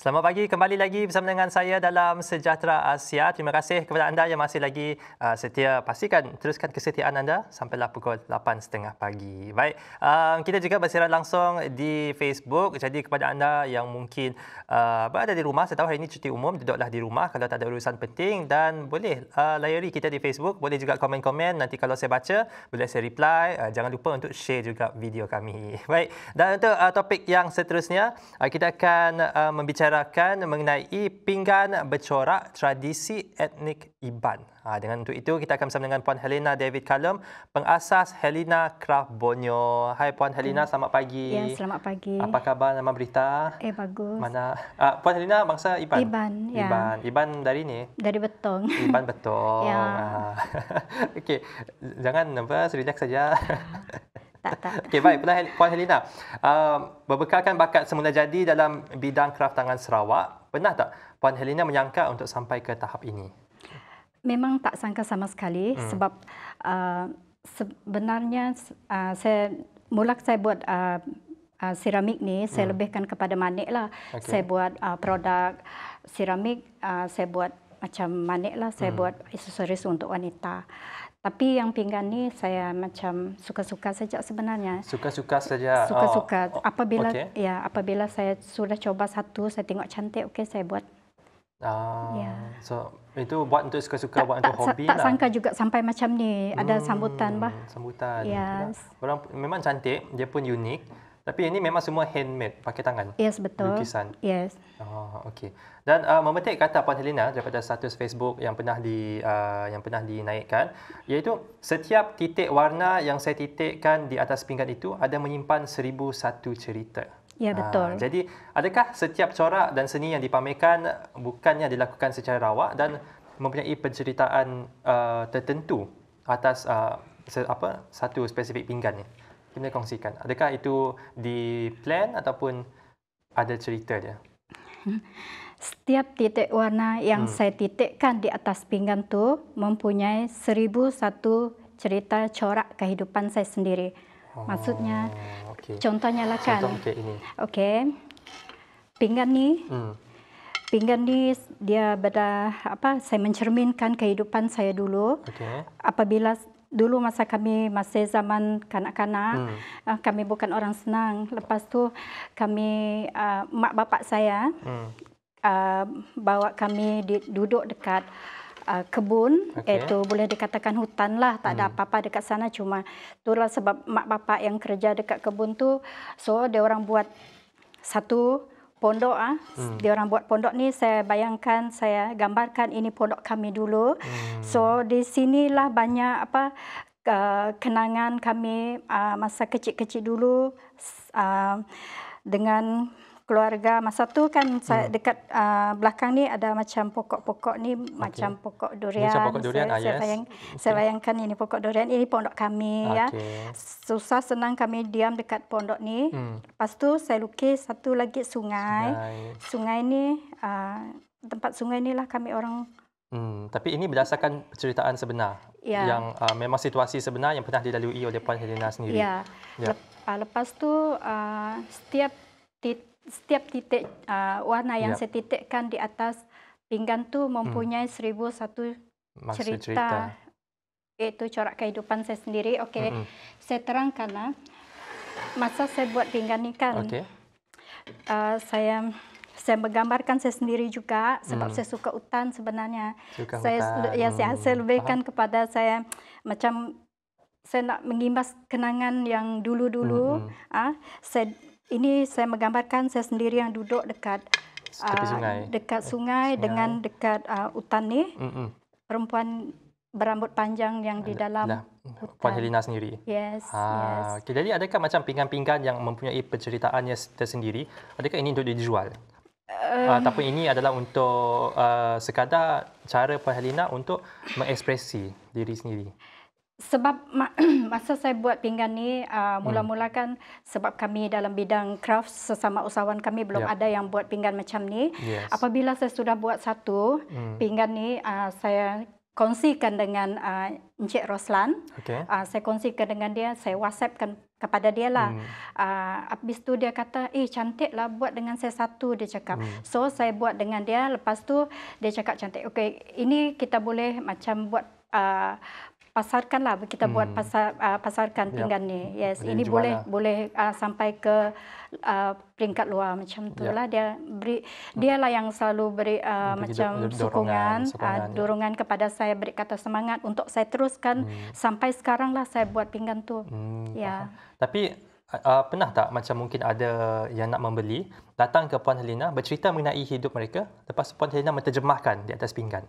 Selamat pagi kembali lagi bersama dengan saya dalam Sejahtera Asia. Terima kasih kepada anda yang masih lagi uh, setia. Pastikan teruskan kesetiaan anda sampai sampailah pukul 8.30 pagi. Baik, uh, kita juga bersiaran langsung di Facebook. Jadi kepada anda yang mungkin uh, berada di rumah, saya tahu hari ini cuti umum, duduklah di rumah kalau tak ada urusan penting dan boleh uh, layari kita di Facebook. Boleh juga komen-komen nanti kalau saya baca, boleh saya reply. Uh, jangan lupa untuk share juga video kami. Baik, dan untuk uh, topik yang seterusnya, uh, kita akan uh, membicarakan membicarakan mengenai pinggan bercorak tradisi etnik Iban. Ha, dengan untuk itu, kita akan bersama dengan Puan Helena David Kalem, pengasas Helena Craft Bonyo. Hai Puan Helena, hmm. selamat pagi. Ya, selamat pagi. Apa khabar nama berita? Eh, bagus. Mana? Ha, Puan Helena, bangsa Iban? Iban, ya. Iban. Iban dari ni? Dari Betong. Iban Betong. ya. Ha. Okey, jangan nervous, relax saja. Ah. tak. Okey, baik. Puan, Hel- Puan Helena, uh, berbekalkan bakat semula jadi dalam bidang kraft tangan Sarawak, pernah tak Puan Helena menyangka untuk sampai ke tahap ini? Memang tak sangka sama sekali hmm. sebab uh, sebenarnya uh, saya mula saya buat uh, uh, seramik ni saya hmm. lebihkan kepada manik lah. Okay. Saya buat uh, produk seramik, uh, saya buat macam manik lah. Saya hmm. buat aksesoris untuk wanita. Tapi yang pinggan ni saya macam suka-suka saja sebenarnya. Suka-suka saja. Suka-suka. Oh. oh apabila okay. ya apabila saya sudah coba satu, saya tengok cantik, okey saya buat. Ah. Ya. So itu buat untuk suka-suka, buat untuk tak, hobi tak lah. Tak sangka juga sampai macam ni ada hmm, sambutan bah. Sambutan. Lah. Yes. Orang memang cantik, dia pun unik. Tapi ini memang semua handmade, pakai tangan? Yes, betul. Lukisan? Yes. Oh, okay. Dan uh, memetik kata Puan Helena daripada status Facebook yang pernah di uh, yang pernah dinaikkan, iaitu setiap titik warna yang saya titikkan di atas pinggan itu ada menyimpan seribu satu cerita. Ya, ah, betul. Uh, jadi, adakah setiap corak dan seni yang dipamerkan bukannya dilakukan secara rawak dan mempunyai penceritaan uh, tertentu atas uh, apa satu spesifik pinggan ini? kena kongsikan. Adakah itu di plan ataupun ada cerita dia? Hmm. Setiap titik warna yang hmm. saya titikkan di atas pinggan tu mempunyai seribu satu cerita corak kehidupan saya sendiri. Oh, Maksudnya, okay. contohnya lah kan. Contoh macam ini. Okay. Pinggan ni, hmm. pinggan ni dia berada apa? Saya mencerminkan kehidupan saya dulu. Okay. Apabila dulu masa kami masih zaman kanak-kanak hmm. Eh, kami bukan orang senang lepas tu kami uh, mak bapak saya hmm. uh, bawa kami di, duduk dekat uh, kebun okay. itu boleh dikatakan hutan lah tak hmm. ada apa-apa dekat sana cuma tu lah sebab mak bapak yang kerja dekat kebun tu so dia orang buat satu pondok ah hmm. dia orang buat pondok ni saya bayangkan saya gambarkan ini pondok kami dulu hmm. so di sinilah banyak apa uh, kenangan kami uh, masa kecil-kecil dulu uh, dengan keluarga masa tu kan saya hmm. dekat uh, belakang ni ada macam pokok-pokok ni okay. macam pokok durian, macam pokok durian. Saya, ah, saya, yes. bayang, okay. saya bayangkan ini pokok durian ini pondok kami okay. ya susah senang kami diam dekat pondok ni hmm. lepas tu saya lukis satu lagi sungai sungai, sungai ni uh, tempat sungai inilah kami orang Hmm, tapi ini berdasarkan ceritaan sebenar ya. yang uh, memang situasi sebenar yang pernah dilalui oleh Puan Helena sendiri. Ya. ya. Lepas tu uh, setiap titik setiap titik uh, warna yang yep. Ya. saya titikkan di atas pinggan tu mempunyai hmm. seribu satu cerita, cerita iaitu corak kehidupan saya sendiri. Okey, hmm. saya terangkanlah masa saya buat pinggan ini kan, okay. uh, saya saya menggambarkan saya sendiri juga sebab hmm. saya suka hutan sebenarnya. Suka saya hutan. ya saya hmm. saya lebihkan Faham. kepada saya macam saya nak mengimbas kenangan yang dulu-dulu. Hmm. Uh, saya ini saya menggambarkan saya sendiri yang duduk dekat uh, sungai. dekat sungai, sungai dengan dekat uh, hutan ni. Mm-mm. Perempuan berambut panjang yang di dalam nah, hutan. Puan Helena sendiri. Yes. Ha, yes. Okay, jadi adakah macam pinggan-pinggan yang mempunyai penceritaannya tersendiri? Adakah ini untuk dijual? Uh, ataupun ini adalah untuk uh, sekadar cara Puan Helena untuk mengekspresi diri sendiri. Sebab masa saya buat pinggan ni uh, hmm. mula-mula kan sebab kami dalam bidang craft sesama usahawan kami belum yeah. ada yang buat pinggan macam ni. Yes. Apabila saya sudah buat satu mm. pinggan ni uh, saya kongsikan dengan uh, Encik Roslan. Okay. Uh, saya kongsikan dengan dia, saya WhatsAppkan kepada dia lah. Mm. Uh, tu dia kata, eh cantik lah buat dengan saya satu dia cakap. Mm. So saya buat dengan dia. Lepas tu dia cakap cantik. Okay, ini kita boleh macam buat. Uh, pasarkanlah kita hmm. buat pasar uh, pasarkan pinggan ni. Yes, Jadi ini boleh lah. boleh uh, sampai ke uh, peringkat luar macam tu yep. Lah dia beri hmm. dia lah yang selalu beri uh, macam dorongan, sokongan, uh, sokongan uh, dorongan kepada saya beri kata semangat untuk saya teruskan hmm. sampai sekarang lah saya buat pinggan tu. Hmm. Ya. Tapi uh, uh, pernah tak macam mungkin ada yang nak membeli datang ke Puan Helena bercerita mengenai hidup mereka lepas Puan Helena menterjemahkan di atas pinggan?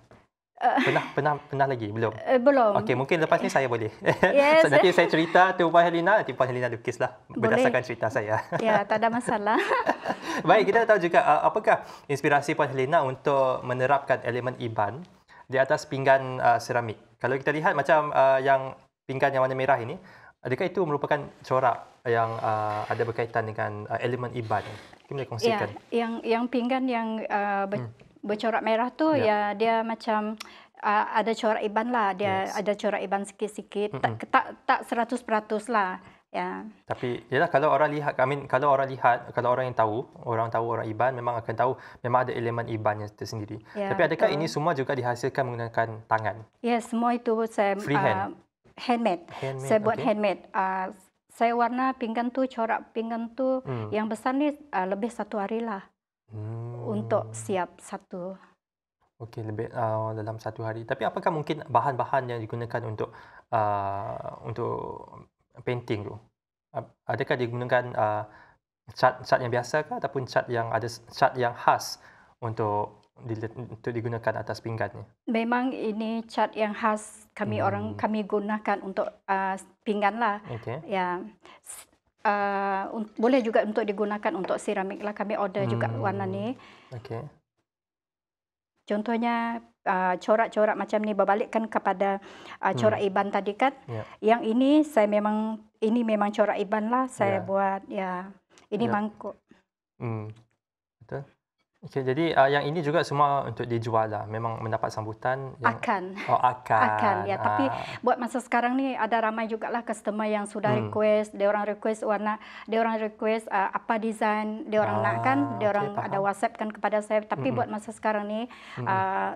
Pernah, pernah, pernah lagi? Belum? Uh, belum. Okey, mungkin lepas ni saya boleh. Yes. nanti saya cerita tu Puan Helena, nanti Puan Helena lukislah berdasarkan cerita saya. Ya, tak ada masalah. Baik, kita tahu juga uh, apakah inspirasi Puan Helena untuk menerapkan elemen Iban di atas pinggan uh, seramik. Kalau kita lihat macam uh, yang pinggan yang warna merah ini, adakah itu merupakan corak yang uh, ada berkaitan dengan uh, elemen Iban? Kita boleh kongsikan. yeah yang, yang pinggan yang... Uh, ber- hmm bercorak merah tu ya, ya dia macam uh, ada corak iban lah dia yes. ada corak iban sikit-sikit mm-hmm. tak tak seratus peratus lah ya tapi ialah kalau orang lihat I kalau orang lihat kalau orang yang tahu orang tahu orang iban memang akan tahu memang ada elemen ibannya tersendiri ya, tapi adakah betul. ini semua juga dihasilkan menggunakan tangan ya semua itu saya uh, handmade. handmade saya buat handmade uh, saya warna pinggan tu corak pinggan tu hmm. yang besar ni uh, lebih satu hari lah hmm untuk siap satu. Okey, lebih uh, dalam satu hari. Tapi apakah mungkin bahan-bahan yang digunakan untuk uh, untuk painting tu? Adakah digunakan uh, cat cat yang biasa ke ataupun cat yang ada cat yang khas untuk untuk digunakan atas pinggan ni? Memang ini cat yang khas kami hmm. orang kami gunakan untuk uh, pinggan lah. Okey. Ya uh, boleh juga untuk digunakan untuk ceramic lah kami order hmm. juga warna ni. Okay. Contohnya uh, corak-corak macam ni berbalikkan kepada uh, corak hmm. iban tadi kan. Yeah. Yang ini saya memang ini memang corak iban lah saya yeah. buat ya. Ini yeah. mangkuk. Hmm. Betul. Okay, jadi uh, yang ini juga semua untuk dijual lah. Memang mendapat sambutan. Yang... Akan. Oh, akan. Akan, ya. Aa. Tapi ah. buat masa sekarang ni ada ramai juga lah customer yang sudah hmm. request. Dia orang request warna, dia orang request uh, apa desain dia orang nak kan. Dia orang okay, ada WhatsApp kan kepada saya. Tapi hmm. buat masa sekarang ni, uh,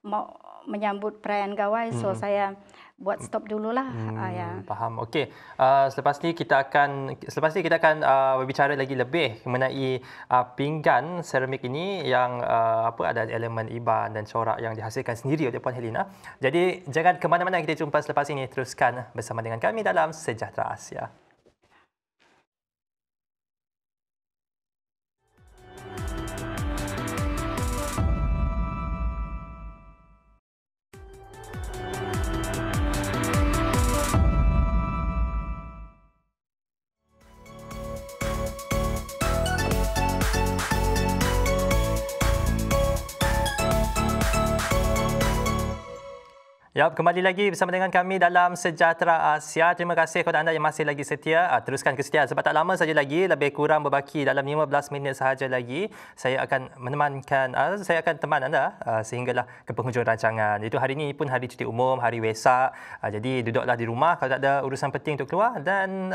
mau menyambut perayaan gawai, hmm. so saya buat hmm. stop dululah ah, hmm, uh, ya faham okey uh, selepas ni kita akan selepas ni kita akan uh, berbicara lagi lebih mengenai uh, pinggan seramik ini yang uh, apa ada elemen iban dan corak yang dihasilkan sendiri oleh puan Helena jadi jangan ke mana-mana kita jumpa selepas ini teruskan bersama dengan kami dalam sejahtera asia Yap, kembali lagi bersama dengan kami dalam Sejahtera Asia. Terima kasih kepada anda yang masih lagi setia. Ah, teruskan kesetiaan sebab tak lama saja lagi, lebih kurang berbaki dalam 15 minit sahaja lagi. Saya akan menemankan, ah, saya akan teman anda ah, sehinggalah ke penghujung rancangan. Itu hari ini pun hari cuti umum, hari Wesak. Jadi duduklah di rumah kalau tak ada urusan penting untuk keluar dan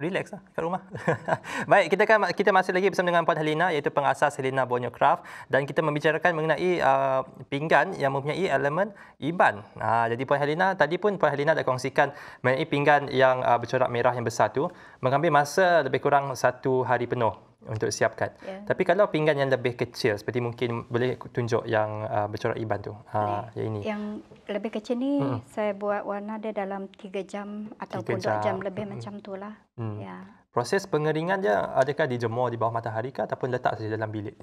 relax lah kat rumah. Baik, kita akan kita masih lagi bersama dengan Puan Helena iaitu pengasas Helena Bonyo Craft dan kita membicarakan mengenai uh, pinggan yang mempunyai elemen iban. Uh, ah, jadi Puan Helena tadi pun Puan Helena dah kongsikan mengenai pinggan yang uh, bercorak merah yang besar tu mengambil masa lebih kurang satu hari penuh untuk siapkan. Yeah. Tapi kalau pinggan yang lebih kecil, seperti mungkin boleh tunjuk yang uh, bercorak iban tu. Ha, yang ini. Yang lebih kecil ni mm. saya buat warna dia dalam 3 jam ataupun 2 jam. jam lebih lah. mm. macam ya. itulah. Mm. Yeah. Proses pengeringan dia adakah dijemur di bawah matahari ke ataupun letak saja dalam bilik?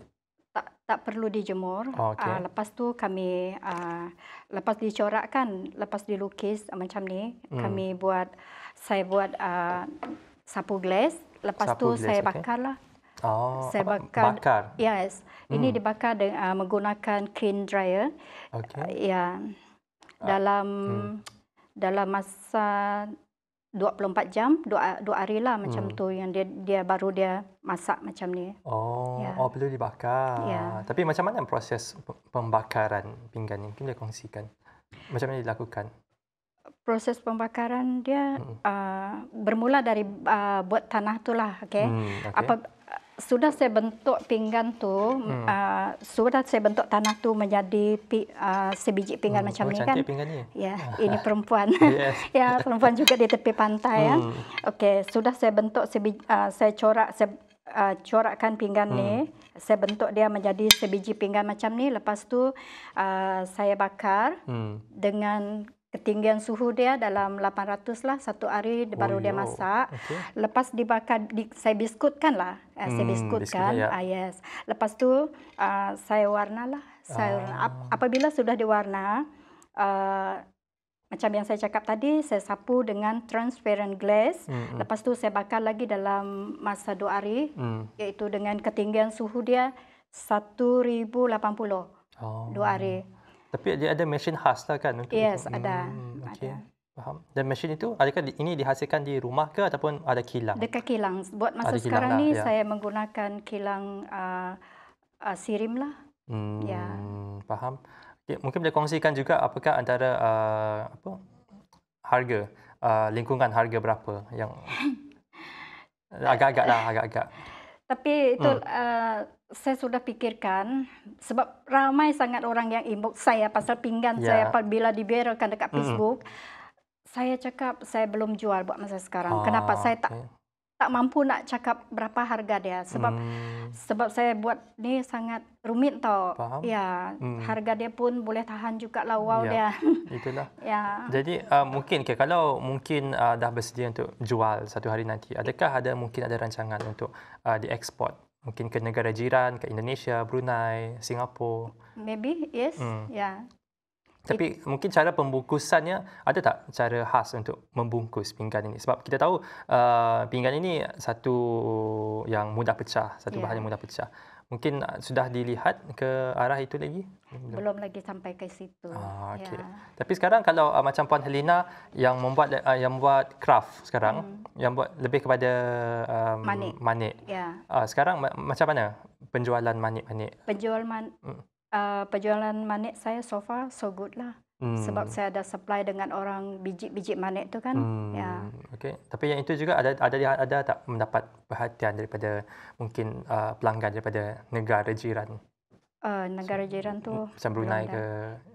Tak, tak perlu dijemur. Oh, okay. uh, lepas tu kami uh, lepas dicorakkan, lepas dilukis uh, macam ni, mm. kami buat saya buat uh, sapu glass, lepas sapu tu glass, saya okay. lah. Oh, saya bakar. bakar. Yes. Hmm. Ini dibakar dengan uh, menggunakan clean dryer. Okey. Uh, ah, ya. Ah, dalam hmm. dalam masa 24 jam, dua dua hari lah macam hmm. tu yang dia dia baru dia masak macam ni. Oh, ya. oh perlu dibakar. Ya. Tapi macam mana proses pembakaran pinggan ini? Mungkin dia kongsikan. Macam mana dilakukan? Proses pembakaran dia hmm. uh, bermula dari uh, buat tanah tu lah, okay? Hmm, okay. Apa sudah saya bentuk pinggan tu, hmm. uh, sudah saya bentuk tanah tu menjadi pi, uh, sebiji pinggan hmm, macam ni kan? Ya, yeah, ini perempuan. ya, yeah, perempuan juga di tepi pantai ya. hmm. ya. Okey, sudah saya bentuk sebiji, uh, saya corak, saya uh, corakkan pinggan hmm. ni. Saya bentuk dia menjadi sebiji pinggan macam ni. Lepas tu uh, saya bakar hmm. dengan ketinggian suhu dia dalam 800 lah satu hari baru oh, dia masak. Okay. Lepas dibakar di, saya biskutkan lah, eh, hmm, saya biskutkan. Ya. Ah, yes. Lepas tu uh, saya warna lah. Saya ah. ap, apabila sudah diwarna uh, macam yang saya cakap tadi, saya sapu dengan transparent glass. Hmm, hmm. Lepas tu saya bakar lagi dalam masa dua hari, hmm. iaitu dengan ketinggian suhu dia 1,080 oh. dua hari. Tapi dia ada mesin khas lah kan untuk Yes, itu. ada. Hmm, okay. Ada. Faham. Dan mesin itu adakah ini dihasilkan di rumah ke ataupun ada kilang? Dekat kilang. Buat masa ada sekarang lah, ni ya. saya menggunakan kilang uh, uh, sirim lah. Hmm, ya. Faham. Okay. mungkin boleh kongsikan juga apakah antara uh, apa harga uh, lingkungan harga berapa yang agak-agak lah agak-agak. Tapi itu hmm. uh, saya sudah pikirkan sebab ramai sangat orang yang inbox saya pasal pinggan yeah. saya apabila diberikan dekat Facebook. Mm. Saya cakap saya belum jual buat masa sekarang. Oh. Kenapa saya tak tak mampu nak cakap berapa harga dia sebab mm. sebab saya buat ni sangat rumit tau. Faham. Ya, mm. harga dia pun boleh tahan juga lah wow yeah. dia. Itulah. ya. Yeah. Jadi uh, mungkin okay, kalau mungkin uh, dah bersedia untuk jual satu hari nanti, adakah ada mungkin ada rancangan untuk uh, diekspor? mungkin ke negara jiran, ke Indonesia, Brunei, Singapura. Maybe, yes. Hmm. Yeah. Tapi mungkin cara pembungkusannya, ada tak cara khas untuk membungkus pinggan ini? Sebab kita tahu uh, pinggan ini satu yang mudah pecah, satu yeah. bahan yang mudah pecah mungkin ah, sudah dilihat ke arah itu lagi belum, lagi sampai ke situ ah, okay. ya. tapi sekarang kalau uh, macam puan Helena yang membuat uh, yang buat craft sekarang hmm. yang buat lebih kepada um, manik, manik. Ya. Uh, sekarang ma- macam mana penjualan manik manik penjualan hmm. uh, penjualan manik saya so far so good lah Hmm. Sebab saya ada supply dengan orang biji-biji manik tu kan. Hmm. Ya. Okay. Tapi yang itu juga ada ada ada tak mendapat perhatian daripada mungkin uh, pelanggan daripada negara jiran. Uh, negara jiran tu. Sebelum Brunei ke ada.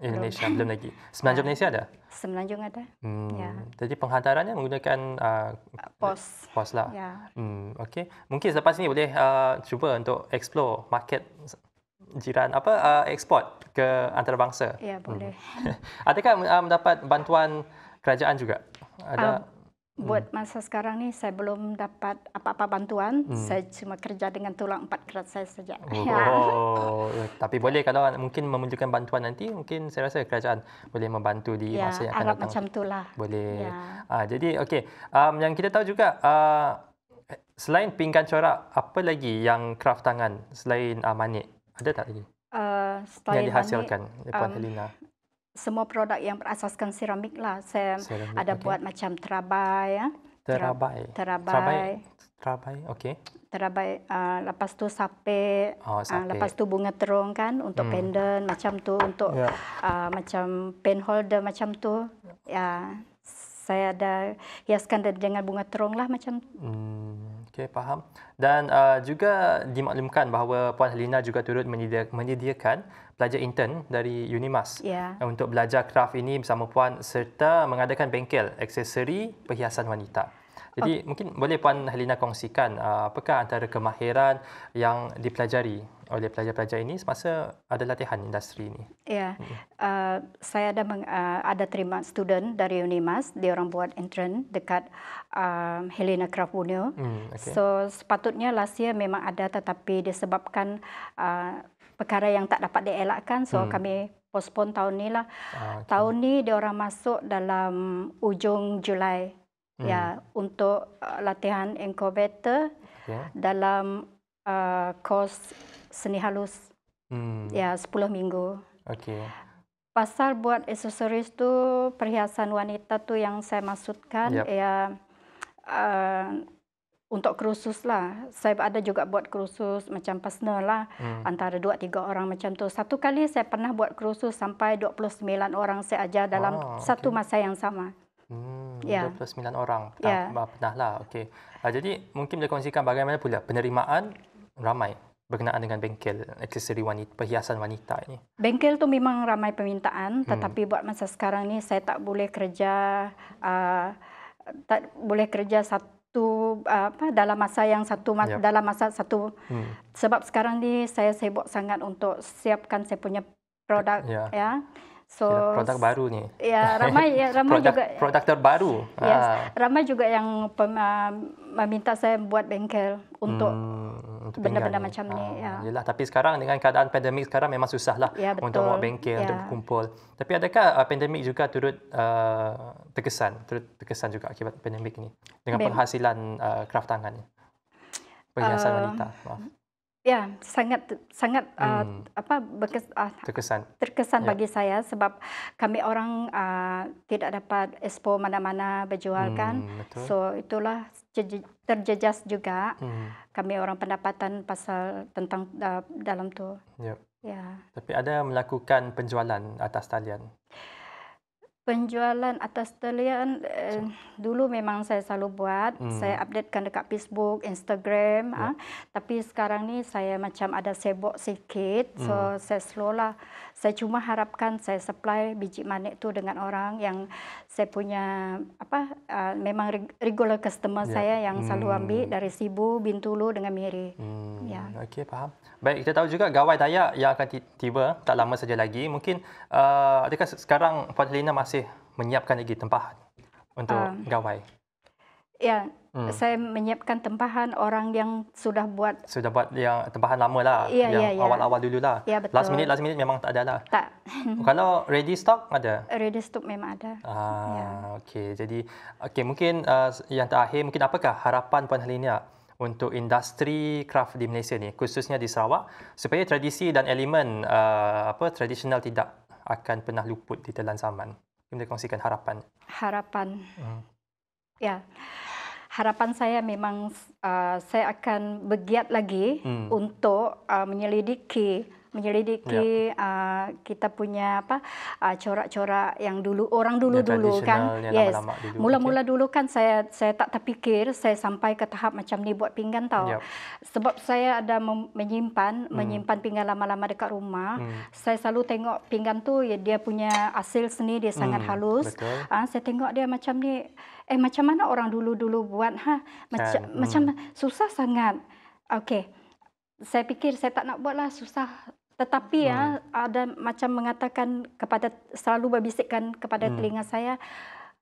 Indonesia belum, belum lagi. Semenanjung ya. Malaysia ada. Semenanjung ada. Hmm. Ya. Jadi penghantarannya menggunakan uh, pos. Pos lah. Ya. Hmm. Okay. Mungkin selepas ini boleh uh, cuba untuk explore market jiran apa uh, ekspor ke antarabangsa. Ya, boleh. Hmm. Adakah uh, mendapat bantuan kerajaan juga? Ada uh, buat hmm. masa sekarang ni saya belum dapat apa-apa bantuan. Hmm. Saya cuma kerja dengan tulang empat kerat saya saja. Oh, ya. Eh, tapi boleh kalau mungkin memerlukan bantuan nanti mungkin saya rasa kerajaan boleh membantu di ya, masa yang akan datang. Ya, macam itulah. Boleh. Ya. Uh, jadi okey, um, yang kita tahu juga uh, selain pinggan corak apa lagi yang kraft tangan selain uh, manik? ada tak lagi? Uh, yang dihasilkan oleh Puan um, Helena. Semua produk yang berasaskan seramik lah. Saya ceramik, ada okay. buat macam ya. terabai. Terabai. Terabai. Terabai. Terabai. okay. Terabai. Uh, lepas tu sape. Oh, Uh, lepas tu bunga terong kan untuk hmm. pendant macam tu untuk yeah. Ya. uh, macam pen holder macam tu. Ya. Yeah. Uh, saya ada hiaskan dengan bunga terong lah macam. Hmm. Okey, faham. Dan uh, juga dimaklumkan bahawa Puan Helena juga turut menyedia- menyediakan pelajar intern dari Unimas yeah. untuk belajar kraft ini bersama Puan serta mengadakan bengkel aksesori perhiasan wanita. Jadi okay. mungkin boleh Puan Helena kongsikan uh, apakah antara kemahiran yang dipelajari oleh pelajar-pelajar ini semasa ada latihan industri ini? Ya, yeah. hmm. uh, saya ada meng, uh, ada terima student dari Unimas. Dia orang buat intern dekat um, Helena Krafunio. Hmm, okay. So sepatutnya last year memang ada, tetapi disebabkan uh, perkara yang tak dapat dielakkan, so hmm. kami postpone tahun ni lah. Ah, okay. Tahun ni dia orang masuk dalam ujung Julai hmm. ya untuk uh, latihan incubator okay. dalam uh, course seni halus. Hmm. Ya, 10 minggu. Okey. Pasal buat aksesoris tu perhiasan wanita tu yang saya maksudkan yep. ya uh, untuk kursus lah. Saya ada juga buat kursus macam personal lah hmm. antara dua tiga orang macam tu. Satu kali saya pernah buat kursus sampai 29 orang saya ajar dalam oh, ah, okay. satu masa yang sama. Hmm, ya. 29 orang. Ya. Tak ya. pernah lah. Okay. Uh, ah, jadi mungkin boleh kongsikan bagaimana pula penerimaan ramai berkenaan dengan bengkel aksesori wanita perhiasan wanita ini. Bengkel tu memang ramai permintaan hmm. tetapi buat masa sekarang ni saya tak boleh kerja uh, tak boleh kerja satu uh, apa dalam masa yang satu ya. dalam masa satu hmm. sebab sekarang ni saya sibuk sangat untuk siapkan saya punya produk ya. ya. So Yalah, produk baru ni. Ya, ramai ya, ramai produk, juga produk terbaru. Yes. Ha. Ramai juga yang pem, uh, meminta saya buat bengkel untuk, hmm, benda-benda ni. macam ha. ni ah, ya. Yalah, tapi sekarang dengan keadaan pandemik sekarang memang susahlah ya, untuk buat bengkel ya. untuk berkumpul. Tapi adakah uh, pandemik juga turut uh, terkesan, turut terkesan juga akibat pandemik ni dengan Bem. penghasilan uh, kraft tangan ni? Perhiasan uh, wanita. Maaf. Ya, sangat sangat ah, hmm. uh, apa berkes, uh, terkesan terkesan ya. bagi saya sebab kami orang uh, tidak dapat expo mana-mana berjualkan. Hmm, so itulah terjejas juga hmm. kami orang pendapatan pasal tentang uh, dalam tu. Ya. ya. Tapi ada melakukan penjualan atas talian penjualan atas talian eh, dulu memang saya selalu buat hmm. saya updatekan dekat Facebook, Instagram ya. ha. tapi sekarang ni saya macam ada sibuk sikit so hmm. saya slow lah saya cuma harapkan saya supply biji manik tu dengan orang yang saya punya apa uh, memang regular customer yeah. saya yang hmm. selalu ambil dari Sibu, Bintulu dengan Miri. Hmm. Ya. Yeah. Okey, faham. Baik, kita tahu juga gawai Dayak yang akan tiba tak lama saja lagi. Mungkin uh, adakah sekarang Fatlina masih menyiapkan lagi tempahan untuk um, gawai? Ya, hmm. saya menyiapkan tempahan orang yang sudah buat sudah buat yang tempahan lama lah ya, yang awal-awal ya. lah ya, last minute last minute memang tak ada lah tak kalau ready stock ada ready stock memang ada ah ya. okey jadi okay mungkin uh, yang terakhir mungkin apakah harapan puan Helena untuk industri craft di Malaysia ni khususnya di Sarawak supaya tradisi dan elemen uh, apa tradisional tidak akan pernah luput di telan zaman. Kita kongsikan harapan. Harapan. Hmm. Ya harapan saya memang uh, saya akan bergiat lagi hmm. untuk uh, menyelidiki menyelidiki ya. uh, kita punya apa ah, corak-corak uh, yang dulu orang dulu-dulu kan yes mula-mula dulu, dulu kan saya saya tak terfikir saya sampai ke tahap macam ni buat pinggan tau ya. sebab saya ada menyimpan hmm. menyimpan pinggan lama-lama dekat rumah hmm. saya selalu tengok pinggan tu ya, dia punya hasil seni dia hmm. sangat hmm. halus Betul. Ah, saya tengok dia macam ni eh macam mana orang dulu-dulu buat ha Maca, kan. Hmm. macam hmm. susah sangat okey saya fikir saya tak nak buatlah susah tetapi ya, hmm. ya ada macam mengatakan kepada selalu berbisikkan kepada hmm. telinga saya,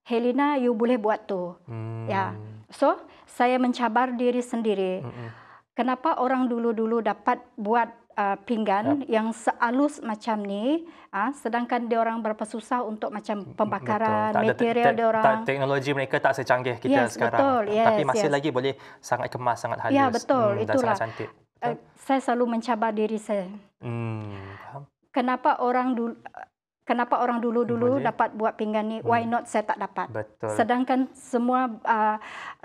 Helena, you boleh buat tu. Ya. Hmm. Ya, so saya mencabar diri sendiri. Hmm. Kenapa orang dulu-dulu dapat buat Uh, pinggan yep. Ya. yang sealus macam ni, uh, sedangkan dia orang berapa susah untuk macam hmm, pembakaran betul. material dia orang. Teknologi mereka tak secanggih kita yes, sekarang. Betul. Yes, Tapi masih yes. lagi boleh sangat kemas, sangat halus yeah, betul. Hmm, dan sangat cantik. Dan, eh, saya selalu mencabar diri saya. Hmm. Kenapa orang dulu kenapa orang dulu-dulu Boleh. dapat buat pinggan ni why hmm. not saya tak dapat betul. sedangkan semua uh,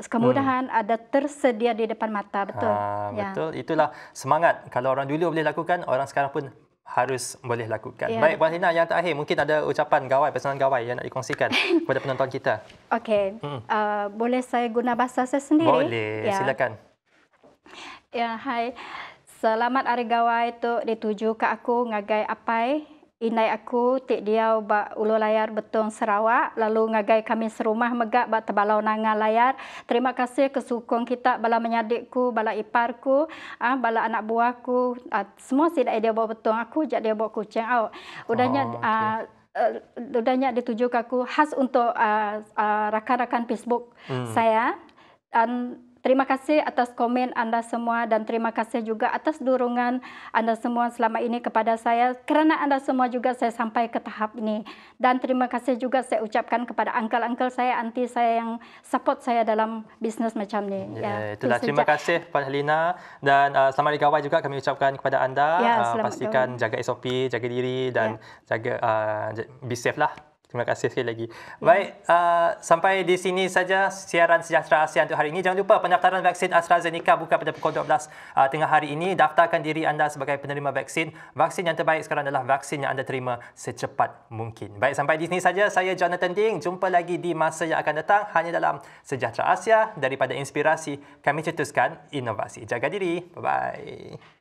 kemudahan hmm. ada tersedia di depan mata betul ha, betul ya. itulah semangat kalau orang dulu boleh lakukan orang sekarang pun harus boleh lakukan. Ya. Baik, Puan Hina, yang terakhir mungkin ada ucapan gawai, pesanan gawai yang nak dikongsikan kepada penonton kita. Okey, hmm. uh, boleh saya guna bahasa saya sendiri? Boleh, ya. silakan. Ya, hai. Selamat hari gawai tu dituju ke aku ngagai apai. Inai aku tik diau ba ulu layar betong Sarawak lalu ngagai kami serumah megak ba tebalau nanga layar. Terima kasih kesukong kita bala menyadikku, bala iparku, ah bala anak buahku, ah, semua sida dia bawa betong aku jak dia bawa kucing au. Udahnya oh, okay. ah, Uh, udahnya ditujuk aku khas untuk uh, uh, rakan-rakan Facebook hmm. saya dan Terima kasih atas komen anda semua dan terima kasih juga atas dorongan anda semua selama ini kepada saya. Kerana anda semua juga saya sampai ke tahap ini. Dan terima kasih juga saya ucapkan kepada angkel-angkel saya, anti saya yang support saya dalam bisnes macam ini. Ya, ya itulah. Terima kasih Pak Lina dan uh, selamat di gawai juga kami ucapkan kepada anda. Ya, uh, pastikan jaga SOP, jaga diri dan ya. jaga uh, be safe lah. Terima kasih sekali lagi. Ya. Baik, uh, sampai di sini saja siaran Sejahtera ASEAN untuk hari ini. Jangan lupa pendaftaran vaksin AstraZeneca buka pada pukul 12 uh, tengah hari ini. Daftarkan diri anda sebagai penerima vaksin. Vaksin yang terbaik sekarang adalah vaksin yang anda terima secepat mungkin. Baik, sampai di sini saja. Saya Jonathan Ding. Jumpa lagi di masa yang akan datang hanya dalam Sejahtera Asia. Daripada inspirasi, kami cetuskan inovasi. Jaga diri. Bye-bye.